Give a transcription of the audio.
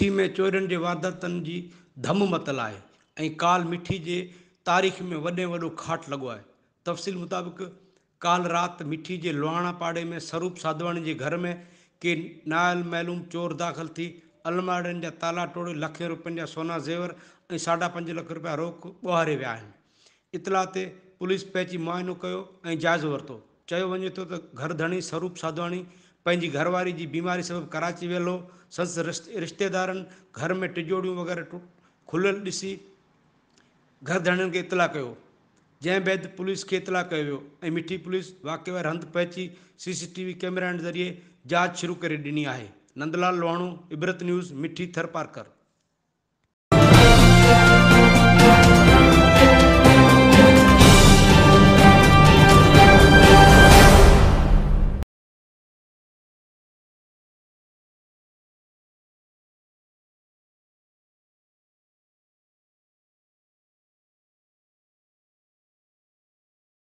मिठी में चोरनि जे वाधतनि जी धम मतल आहे ऐं काल मिठी जे तारीख़ में वॾे वॾो खाट लॻो आहे तफ़सील मुताबिक़ काल राति मिठी जे लोहाणा पाड़े में स्वरूप साधवाणी जे घर में के नायल मैलूम चोर दाख़िल थी अलमारनि जा ताला टोड़े लखे रुपियनि जा सोना ज़ेवर ऐं साढा पंज लख रुपया रोक ॿुहारे विया आहिनि इतलाह ते पुलिस पंहिंजी मुआइनो कयो ऐं जाइज़ो वरितो चयो वञे थो त घर धणी स्वरूप साधवाणी पैं घरवारी जी बीमारी सब कराची वेलो संस रिश्तेदार घर में टिजोड़ियूं वग़ैरह खुल ॾिसी घर धणनि के इतला कयो जंहिं पुलिस के इतला कयो मिठी पुलिस वाकेवार हंध पहची पहुची सीसीटीवी कैमरनि ज़रिए जांच शुरू कर दिनी है नंदलाल लोहाणो इबरत न्यूज़ मिठी थरपारकर